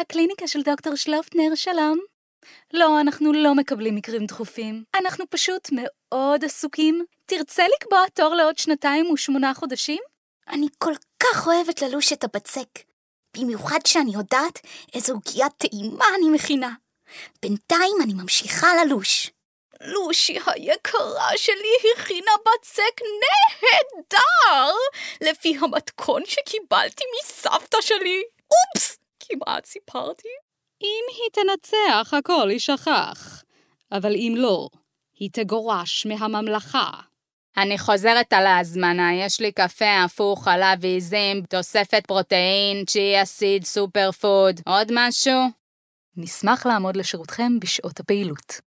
הקליניקה של דוקטור שלופטנר, שלום. לא, אנחנו לא מקבלים מקרים דחופים. אנחנו פשוט מאוד עסוקים. תרצה לקבוע תור לעוד שנתיים ושמונה חודשים? אני כל כך אוהבת ללוש את הבצק. במיוחד שאני יודעת איזו עוגיה טעימה אני מכינה. בינתיים אני ממשיכה ללוש. לושי היקרה שלי הכינה בצק נהדר, לפי המתכון שקיבלתי מסבתא שלי. כמעט סיפרתי? אם היא תנצח, הכל יישכח. אבל אם לא, היא תגורש מהממלכה. אני חוזרת על ההזמנה, יש לי קפה הפוך, חלב עיזים, תוספת פרוטאין, צ'י אסיד, סופר פוד, עוד משהו? נשמח לעמוד לשירותכם בשעות הפעילות.